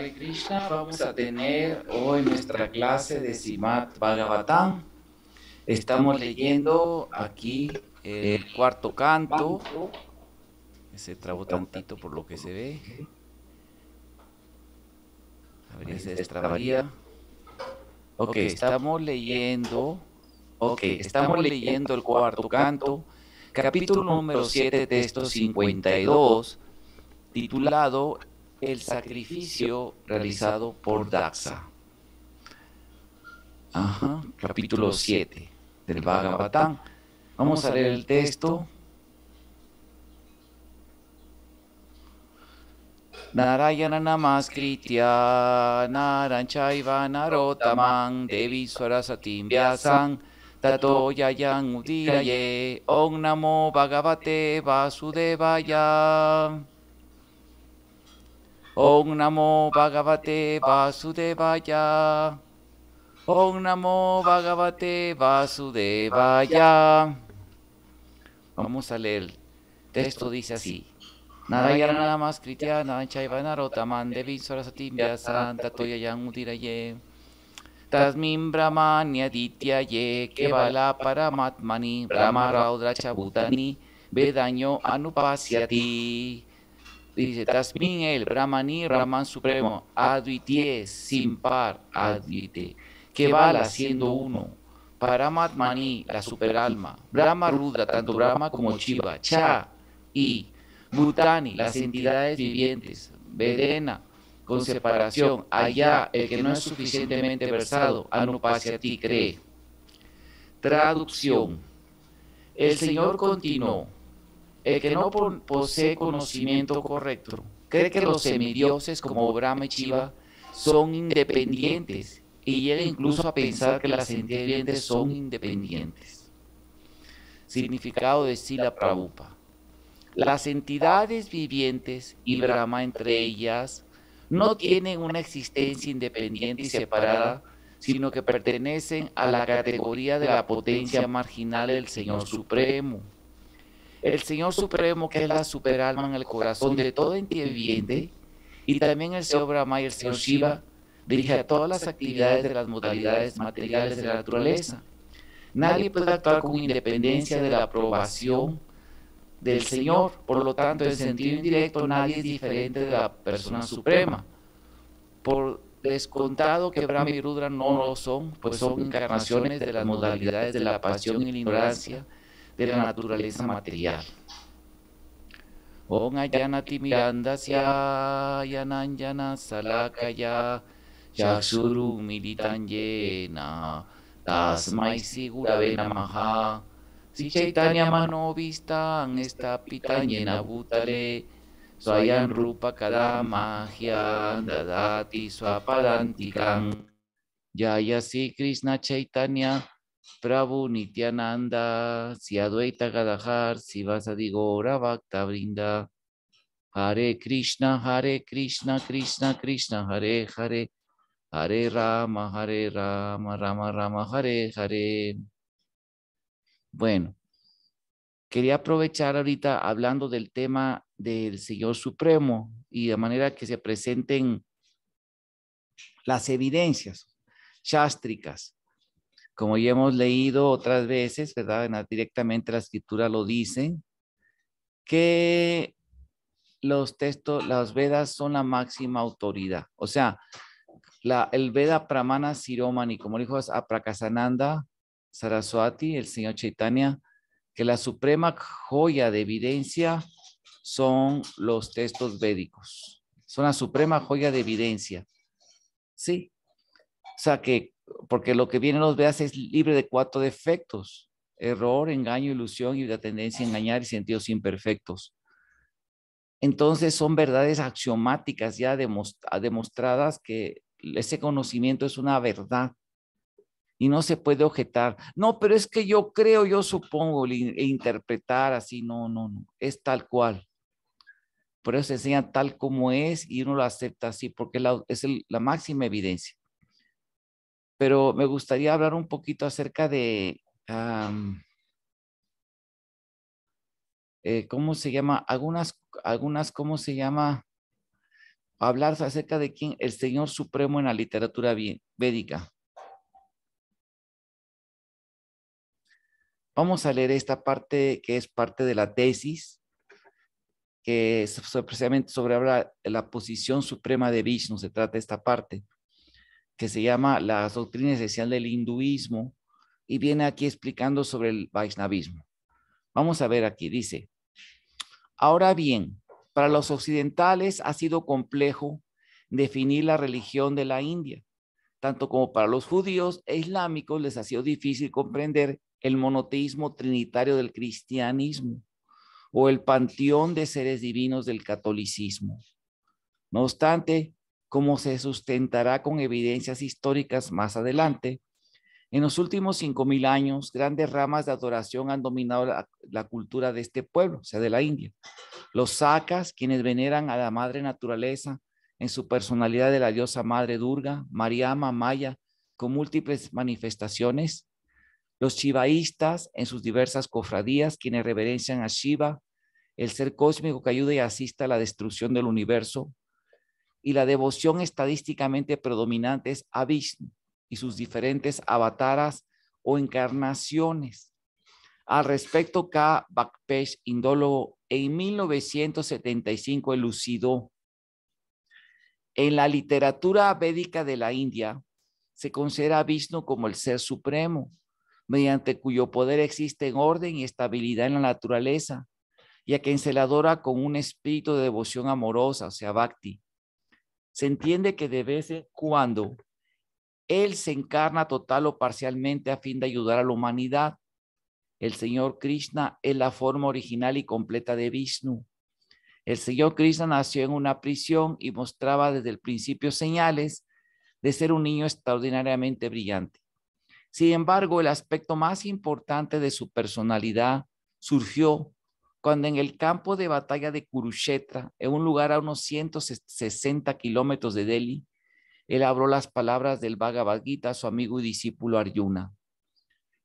Krishna, vamos a tener hoy nuestra clase de Simat Bhagavatam. Estamos leyendo aquí el cuarto canto. Se trabó tantito por lo que se ve. A ver, se destrabaría. Ok, estamos leyendo. Ok, estamos leyendo el cuarto canto, capítulo número 7, texto 52, titulado el sacrificio realizado por Daxa. Ajá, capítulo 7 del Bhagavatam. Vamos a leer el texto. Narayana Namaskritya Naranchaiva Narotaman Devi Sarasatim Vyasan Tato Yayan Udiraye Om Namo Bhagavate Vasudevaya Om Namo Bhagavate Vasudevaya. Om Namo Bhagavate Vasudevaya. Vamos a leer. El texto dice así. Narayana Namas Krityana visoras a Sarasati Santa Toyayam Utiraye Tasmin que Ye Kevala Paramatmani Brahma Raudra Chabutani Vedaño Anupasyati. Dice, Tasmin el Brahmani Brahman Supremo, Advitie sin par, Advite, que bala siendo uno. Paramatmani, la superalma, Brahma Rudra, tanto Brahma como chiva Cha y Bhutani, las entidades vivientes, Vedena, con separación, allá el que no es suficientemente versado, a ti cree. Traducción. El Señor continuó el que no posee conocimiento correcto cree que los semidioses como Brahma y Shiva son independientes y llega incluso a pensar que las entidades vivientes son independientes. Significado de Sila Prabhupada. Las entidades vivientes y Brahma entre ellas no tienen una existencia independiente y separada, sino que pertenecen a la categoría de la potencia marginal del Señor Supremo el Señor Supremo, que es la superalma en el corazón de todo ente viviente, y también el Señor Brahma y el Señor Shiva, dirige a todas las actividades de las modalidades materiales de la naturaleza. Nadie puede actuar con independencia de la aprobación del Señor, por lo tanto, en sentido indirecto, nadie es diferente de la persona suprema. Por descontado que Brahma y Rudra no lo son, pues son encarnaciones de las modalidades de la pasión y la ignorancia de la naturaleza material. Om Ayanati Mirandasya Yanan Salakaya Yashuru Militan Yena Tasmai Sigurave Namaha Si Chaitanya Mano Vistan pitanya Yena Butale Swayan Rupa Kada magia Dadati Swapadantikan Yaya Si Krishna Chaitanya Prabhu Nityananda, si Gadahar, si Vasadigora Bhakta Brinda, Hare Krishna, Hare Krishna, Krishna Krishna, Hare Hare, Hare Rama, Hare Rama, Rama Rama, Hare Hare. Bueno, quería aprovechar ahorita hablando del tema del Señor Supremo y de manera que se presenten las evidencias, sástricas como ya hemos leído otras veces, ¿verdad? directamente la escritura lo dice, que los textos, las Vedas son la máxima autoridad. O sea, la, el Veda Pramana Siromani, como dijo Aprakasananda Saraswati, el señor Chaitanya, que la suprema joya de evidencia son los textos védicos. Son la suprema joya de evidencia. Sí. O sea que porque lo que viene los veas es libre de cuatro defectos, error, engaño, ilusión y la tendencia a engañar y sentidos imperfectos. Entonces son verdades axiomáticas ya demostradas que ese conocimiento es una verdad y no se puede objetar. No, pero es que yo creo, yo supongo e interpretar así, no, no, no, es tal cual. Por eso se enseña tal como es y uno lo acepta así porque es la máxima evidencia pero me gustaría hablar un poquito acerca de, eh, ¿cómo se llama? Algunas, algunas, ¿cómo se llama? Hablar acerca de quién, el Señor Supremo en la literatura védica. Vamos a leer esta parte que es parte de la tesis, que es precisamente sobre hablar la posición suprema de Vishnu, se trata de esta parte que se llama La doctrina esencial del hinduismo y viene aquí explicando sobre el vaishnavismo. Vamos a ver aquí, dice, ahora bien, para los occidentales ha sido complejo definir la religión de la India, tanto como para los judíos e islámicos les ha sido difícil comprender el monoteísmo trinitario del cristianismo o el panteón de seres divinos del catolicismo. No obstante, como se sustentará con evidencias históricas más adelante, en los últimos cinco 5.000 años, grandes ramas de adoración han dominado la, cultura de este pueblo, o sea, de la India. Los sacas, quienes veneran a la madre naturaleza en su personalidad de la diosa madre Durga, Mariama, Maya, con múltiples manifestaciones. Los chivaístas, en sus diversas cofradías, quienes reverencian a Shiva, el ser cósmico que ayuda y asista a la destrucción del universo, y la devoción estadísticamente predominante es a Vishnu y sus diferentes avataras o encarnaciones. Al respecto, K. Bakpesh, indólogo, en 1975 elucidó. En la literatura védica de la India se considera a Vishnu como el ser supremo, mediante cuyo poder existe orden y estabilidad en la naturaleza, y a quien se le adora con un espíritu de devoción amorosa, o sea, bhakti, se entiende que de vez cuando Él se encarna total o parcialmente a fin de ayudar a la humanidad. El Señor Krishna es la forma original y completa de Vishnu. El Señor Krishna nació en una prisión y mostraba desde el principio señales de ser un niño extraordinariamente brillante. Sin embargo, el aspecto más importante de su personalidad surgió cuando en el campo de batalla de Kurukshetra, en un lugar a unos 160 kilómetros de Delhi, él habló las palabras del Bhagavad su amigo y discípulo Arjuna.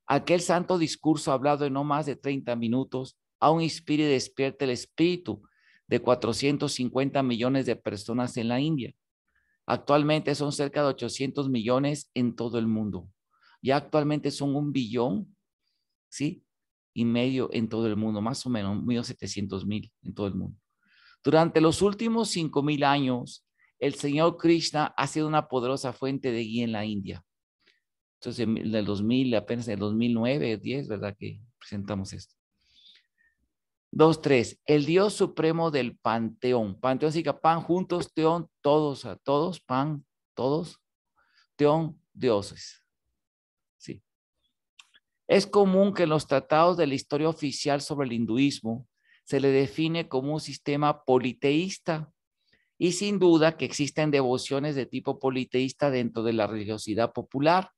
Aquel santo discurso hablado en no más de 30 minutos aún inspira y despierta el espíritu de 450 millones de personas en la India. Actualmente son cerca de 800 millones en todo el mundo. y actualmente son un billón, ¿sí? y medio en todo el mundo, más o menos 1.700.000 en todo el mundo. Durante los últimos 5.000 años, el señor Krishna ha sido una poderosa fuente de guía en la India. Entonces, en el 2000, apenas en el 2009, 10, ¿verdad? Que presentamos esto. Dos, tres, El Dios Supremo del Panteón. Panteón significa pan juntos, teón, todos, a todos, pan, todos. Teón, dioses. Es común que en los tratados de la historia oficial sobre el hinduismo se le define como un sistema politeísta y sin duda que existen devociones de tipo politeísta dentro de la religiosidad popular,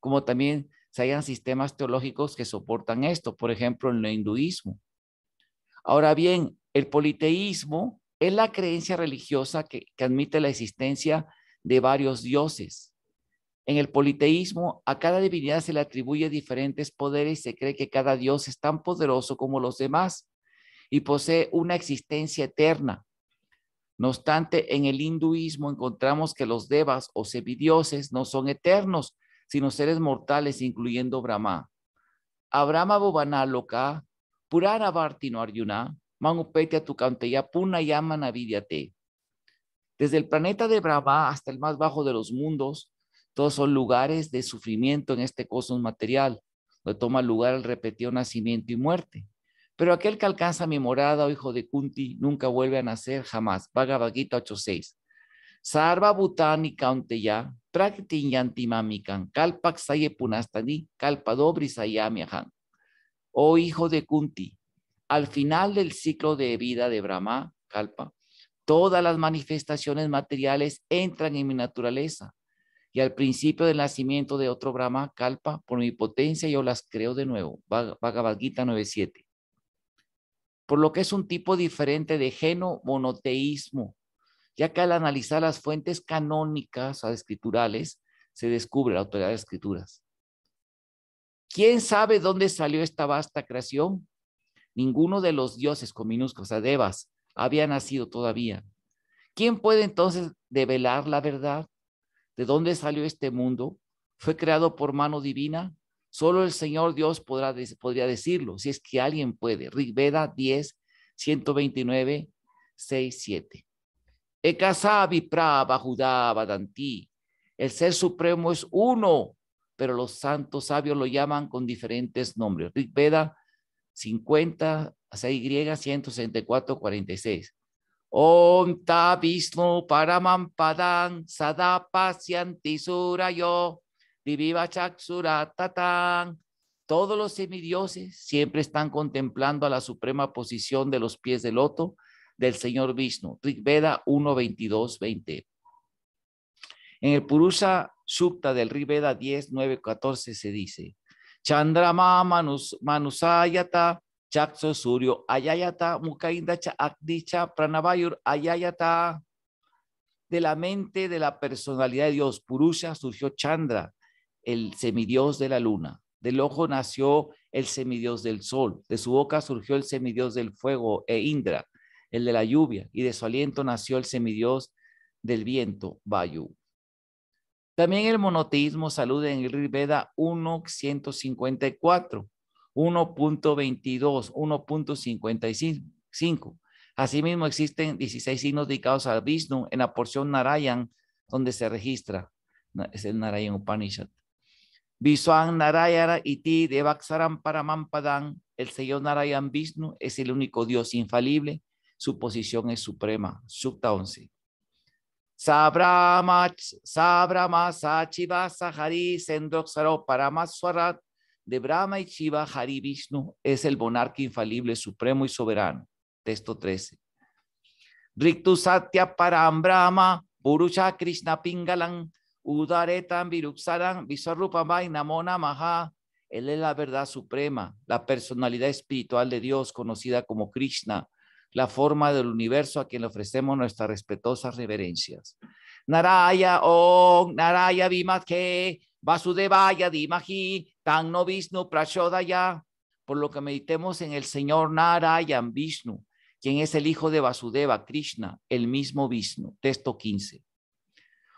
como también se hayan sistemas teológicos que soportan esto, por ejemplo, en el hinduismo. Ahora bien, el politeísmo es la creencia religiosa que admite la existencia de varios dioses, en el politeísmo, a cada divinidad se le atribuye diferentes poderes y se cree que cada dios es tan poderoso como los demás y posee una existencia eterna. No obstante, en el hinduismo encontramos que los devas o semidioses no son eternos, sino seres mortales, incluyendo Brahma. Abrahma Purana Arjuna, Manupetya Tukanteya, Puna Desde el planeta de Brahma hasta el más bajo de los mundos, todos son lugares de sufrimiento en este cosmos material, donde toma lugar el repetido nacimiento y muerte. Pero aquel que alcanza mi morada, o oh hijo de Kunti, nunca vuelve a nacer jamás. Bhagavad 8.6. Sarva Bhutani Kaunteya, Praktin Yantimamikan, Kalpak Saye Punastani, Kalpadobri Sayamiahan. Oh hijo de Kunti, al final del ciclo de vida de Brahma, Kalpa, todas las manifestaciones materiales entran en mi naturaleza y al principio del nacimiento de otro Brahma, Kalpa, por mi potencia yo las creo de nuevo. Bhagavad Gita 9.7. Por lo que es un tipo diferente de geno monoteísmo, ya que al analizar las fuentes canónicas o escriturales, se descubre la autoridad de las escrituras. ¿Quién sabe dónde salió esta vasta creación? Ninguno de los dioses con minúsculas, devas había nacido todavía. ¿Quién puede entonces develar la verdad? ¿De dónde salió este mundo? ¿Fue creado por mano divina? Solo el Señor Dios podrá, podría decirlo, si es que alguien puede. Rigveda 10, 129, 6, 7. El Ser Supremo es uno, pero los santos sabios lo llaman con diferentes nombres. Rigveda 50, 6Y, 164, 46. Om Ta Vishnu Sada Surayo Diviva Todos los semidioses siempre están contemplando a la suprema posición de los pies del loto del señor Vishnu. Rigveda 1, 22, 20. En el Purusa Sukta del Rigveda 10, 9, 14 se dice: Chandrama manus, Manusayata Chakso Surio, Ayayata Mukaindacha Akdicha Pranabayur, Ayayata. De la mente de la personalidad de Dios, Purusha, surgió Chandra, el semidios de la luna. Del ojo nació el semidios del sol. De su boca surgió el semidios del fuego, e Indra, el de la lluvia. Y de su aliento nació el semidios del viento, Vayu. También el monoteísmo saluda en el y 1.154. 1.22, 1.55. Asimismo, existen 16 signos dedicados a Vishnu en la porción Narayan, donde se registra. Es el Narayan Upanishad. Visuan Narayara Iti Devaksaram Paramampadan, el Señor Narayan Vishnu es el único Dios infalible, su posición es suprema. subta 11. Sabra Sabrama, Sachiva, Sahari, Sendroksaro, Paramaswarat, de Brahma y Shiva, Hari Vishnu es el monarca infalible, supremo y soberano. Texto 13. Satya Param Brahma, Purusha Krishna Pingalan, Viruksaran, Namona Maha. Él es la verdad suprema, la personalidad espiritual de Dios conocida como Krishna, la forma del universo a quien le ofrecemos nuestras respetuosas reverencias. Naraya oh Naraya Vimatke, Vasudevaya Dimahi, no Vishnu Prashodaya. Por lo que meditemos en el Señor Narayan Vishnu, quien es el hijo de Vasudeva Krishna, el mismo Vishnu. Texto 15.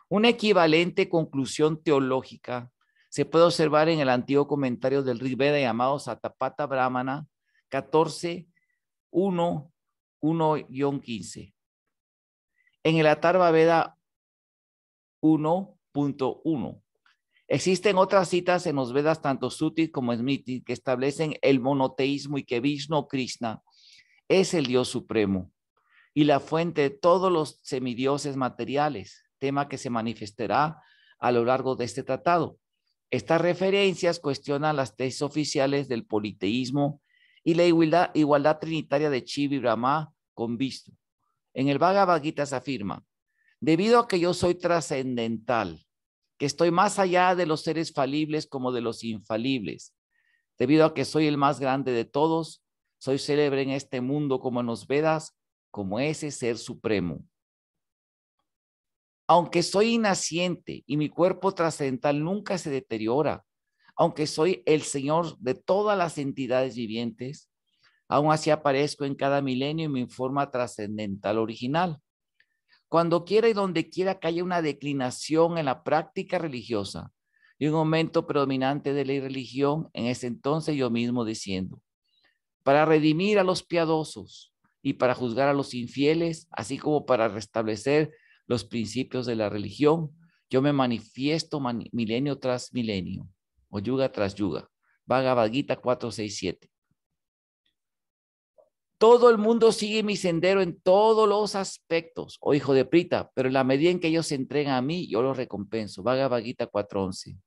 Una equivalente conclusión teológica se puede observar en el antiguo comentario del Rig Veda llamado Satapata Brahmana 14, 1, 1-15. En el Atarva Veda 1.1. Existen otras citas en los Vedas, tanto Sutis como Smriti, que establecen el monoteísmo y que Vishnu Krishna es el Dios supremo y la fuente de todos los semidioses materiales, tema que se manifestará a lo largo de este tratado. Estas referencias cuestionan las tesis oficiales del politeísmo y la igualdad, trinitaria de Chiva y Brahma con Vishnu. En el Bhagavad Gita se afirma, Debido a que yo soy trascendental, que estoy más allá de los seres falibles como de los infalibles, debido a que soy el más grande de todos, soy célebre en este mundo como en los Vedas, como ese ser supremo. Aunque soy inaciente y mi cuerpo trascendental nunca se deteriora, aunque soy el Señor de todas las entidades vivientes, aún así aparezco en cada milenio en mi forma trascendental original. Cuando quiera y donde quiera que haya una declinación en la práctica religiosa y un aumento predominante de la irreligión, en ese entonces yo mismo diciendo, para redimir a los piadosos y para juzgar a los infieles, así como para restablecer los principios de la religión, yo me manifiesto milenio tras milenio, o yuga tras yuga. Vaga Vaguita 467. Todo el mundo sigue mi sendero en todos los aspectos, oh hijo de Prita, pero en la medida en que ellos se entregan a mí, yo los recompenso. Vaga 4.11.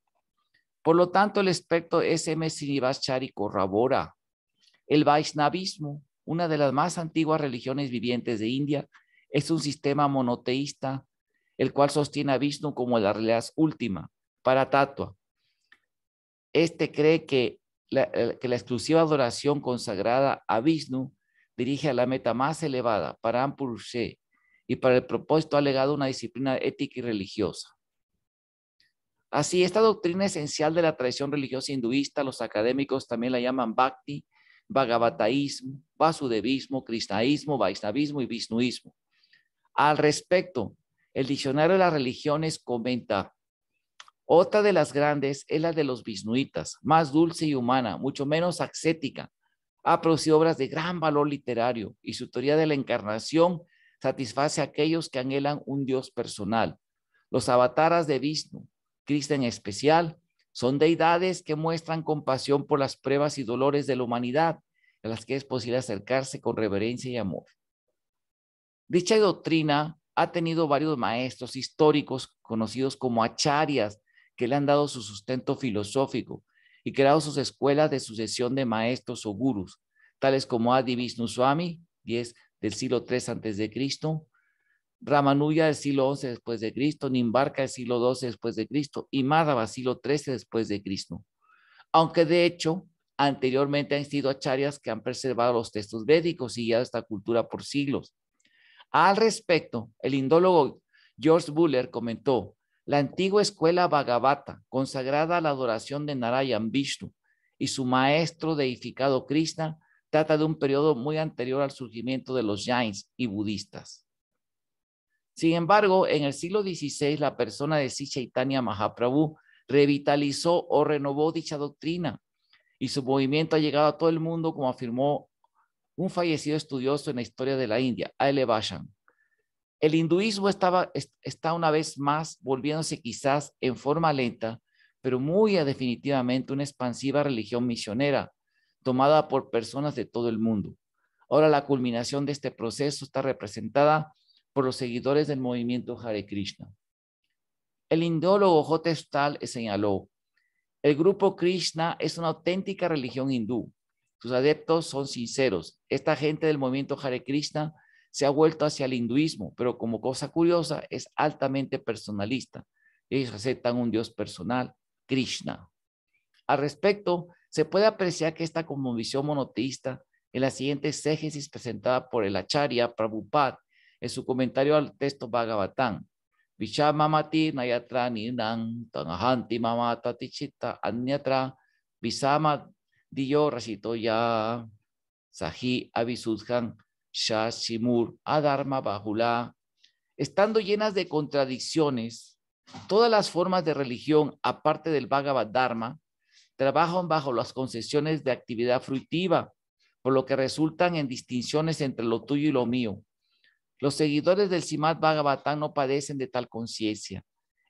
Por lo tanto, el aspecto SM chari corrobora el Vaisnavismo, una de las más antiguas religiones vivientes de India, es un sistema monoteísta, el cual sostiene a Vishnu como la realidad última, para Tatua. Este cree que eh, que la exclusiva adoración consagrada a Vishnu dirige a la meta más elevada para Ampurché y para el propósito ha legado una disciplina ética y religiosa. Así, esta doctrina esencial de la tradición religiosa hinduista, los académicos también la llaman bhakti, bhagavataísmo, vasudevismo, krishnaísmo, Vaisnavismo y vishnuismo. Al respecto, el diccionario de las religiones comenta, otra de las grandes es la de los vishnuitas, más dulce y humana, mucho menos ascética, ha producido obras de gran valor literario y su teoría de la encarnación satisface a aquellos que anhelan un Dios personal. Los avataras de Vishnu, Cristo en especial, son deidades que muestran compasión por las pruebas y dolores de la humanidad, a las que es posible acercarse con reverencia y amor. Dicha doctrina ha tenido varios maestros históricos conocidos como acharias que le han dado su sustento filosófico, y creado sus escuelas de sucesión de maestros o gurus, tales como Adi Vishnu 10 del siglo 3 antes de Cristo, Ramanuja del siglo 11 después de Cristo, Nimbarka del siglo 12 después de Cristo y Madhava siglo 13 después de Cristo. Aunque de hecho anteriormente han sido acharyas que han preservado los textos védicos y guiado esta cultura por siglos. Al respecto, el indólogo George Buller comentó, la antigua escuela Bhagavata, consagrada a la adoración de Narayan Vishnu y su maestro deificado Krishna, trata de un periodo muy anterior al surgimiento de los Jains y budistas. Sin embargo, en el siglo XVI, la persona de Sichaitanya Mahaprabhu revitalizó o renovó dicha doctrina y su movimiento ha llegado a todo el mundo, como afirmó un fallecido estudioso en la historia de la India, A.L. Vashan. El hinduismo estaba, está una vez más volviéndose quizás en forma lenta, pero muy definitivamente una expansiva religión misionera, tomada por personas de todo el mundo. Ahora la culminación de este proceso está representada por los seguidores del movimiento Hare Krishna. El indólogo J. Stahl señaló, el grupo Krishna es una auténtica religión hindú. Sus adeptos son sinceros. Esta gente del movimiento Hare Krishna se ha vuelto hacia el hinduismo, pero como cosa curiosa es altamente personalista. Ellos aceptan un dios personal, Krishna. Al respecto, se puede apreciar que esta visión monoteísta en la siguiente exégesis presentada por el Acharya Prabhupada en su comentario al texto Bhagavatam. vishamamati nayatra Ninan tanahanti mamata tichita anyatra visama diyo ya sahi Avisudhan, Shashimur, Adharma Bajula, estando llenas de contradicciones, todas las formas de religión, aparte del Bhagavad Dharma, trabajan bajo las concesiones de actividad fruitiva, por lo que resultan en distinciones entre lo tuyo y lo mío. Los seguidores del simat Bhagavatam no padecen de tal conciencia.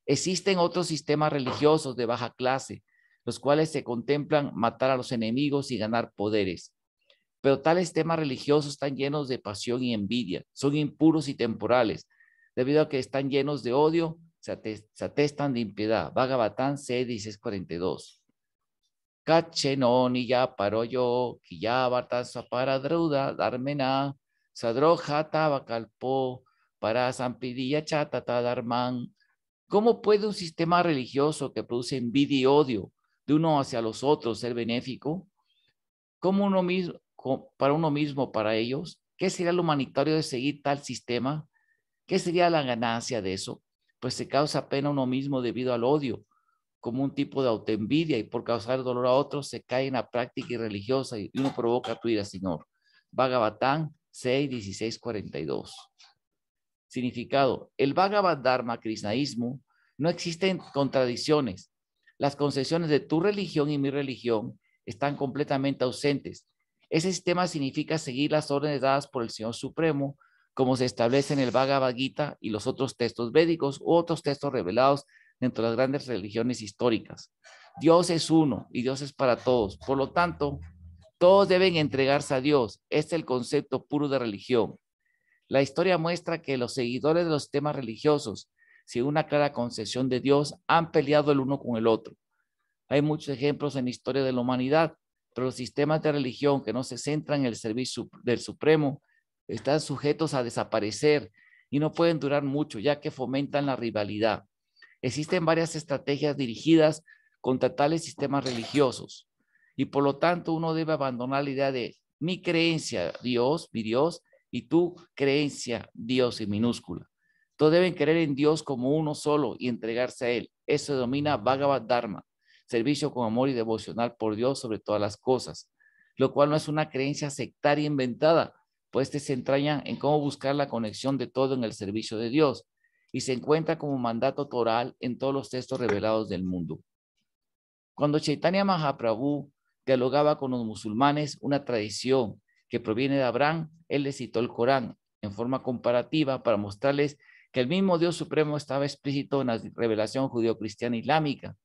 Existen otros sistemas religiosos de baja clase, los cuales se contemplan matar a los enemigos y ganar poderes. Pero tales temas religiosos están llenos de pasión y envidia, son impuros y temporales, debido a que están llenos de odio, se, atestan de impiedad. Bhagavatán c 42. paro yo, que para druda, darmena, sadrojata para chatata darman. ¿Cómo puede un sistema religioso que produce envidia y odio de uno hacia los otros ser benéfico? ¿Cómo uno mismo, para uno mismo, para ellos? ¿Qué sería lo humanitario de seguir tal sistema? ¿Qué sería la ganancia de eso? Pues se causa pena uno mismo debido al odio, como un tipo de autoenvidia y por causar dolor a otros se cae en la práctica irreligiosa y uno provoca tu ira, Señor. Bhagavatán 6, 16, 42. Significado, el Bhagavad Dharma krishnaísmo no existen contradicciones. Las concesiones de tu religión y mi religión están completamente ausentes. Ese sistema significa seguir las órdenes dadas por el Señor Supremo, como se establece en el Bhagavad Gita y los otros textos védicos u otros textos revelados dentro de las grandes religiones históricas. Dios es uno y Dios es para todos. Por lo tanto, todos deben entregarse a Dios. Este es el concepto puro de religión. La historia muestra que los seguidores de los temas religiosos, sin una clara concesión de Dios, han peleado el uno con el otro. Hay muchos ejemplos en la historia de la humanidad pero los sistemas de religión que no se centran en el servicio del Supremo están sujetos a desaparecer y no pueden durar mucho, ya que fomentan la rivalidad. Existen varias estrategias dirigidas contra tales sistemas religiosos y por lo tanto uno debe abandonar la idea de mi creencia, Dios, mi Dios, y tu creencia, Dios en minúscula. Todos deben creer en Dios como uno solo y entregarse a Él. Eso domina Bhagavad Dharma servicio con amor y devocional por Dios sobre todas las cosas, lo cual no es una creencia sectaria inventada, pues se entraña en cómo buscar la conexión de todo en el servicio de Dios y se encuentra como mandato toral en todos los textos revelados del mundo. Cuando Chaitanya Mahaprabhu dialogaba con los musulmanes, una tradición que proviene de Abraham, él les citó el Corán en forma comparativa para mostrarles que el mismo Dios Supremo estaba explícito en la revelación judío-cristiana islámica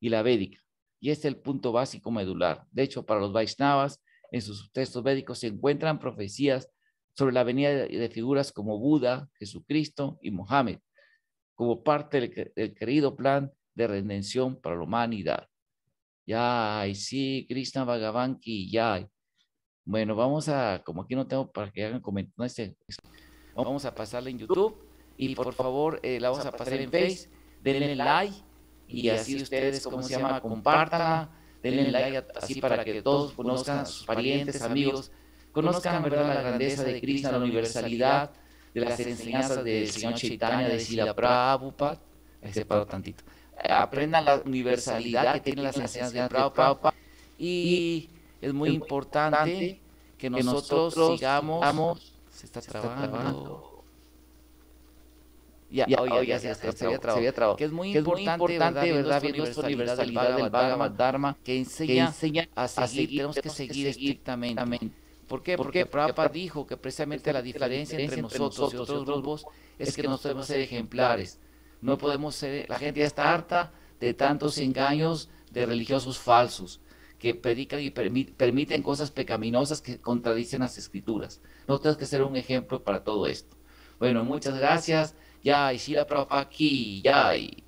y la védica. Y este es el punto básico medular. De hecho, para los Vaisnavas, en sus textos védicos se encuentran profecías sobre la venida de figuras como Buda, Jesucristo y Mohammed, como parte del, querido plan de redención para la humanidad. Ya, sí, Krishna Bhagavan y ya. Bueno, vamos a, como aquí no tengo para que hagan comentarios, vamos a pasarla en YouTube y por favor eh, la vamos a pasar en Face, denle like y así ustedes, ¿cómo se llama? Compartan, denle like así para que todos conozcan, sus parientes, amigos, conozcan, ¿verdad?, la grandeza de Cristo, la universalidad de las enseñanzas del señor Chaitanya, de Sila Prabhupada, ese tantito, aprendan la universalidad que tienen las enseñanzas de Prabhupada y es muy importante que nosotros sigamos, se está trabajando ya, ya, ya, se, había trabado, Que es muy importante, ¿verdad? Viendo esta universalidad del Bhagavad Dharma, que enseña, a seguir, tenemos que seguir estrictamente. ¿Por qué? Porque Prabhupada dijo que precisamente la diferencia entre nosotros y otros grupos es que no podemos ser ejemplares. No podemos ser, la gente ya está harta de tantos engaños de religiosos falsos que predican y permiten cosas pecaminosas que contradicen las escrituras. No tenemos que ser un ejemplo para todo esto. Bueno, muchas gracias. Jai Sila Prabhupada Ki Jai.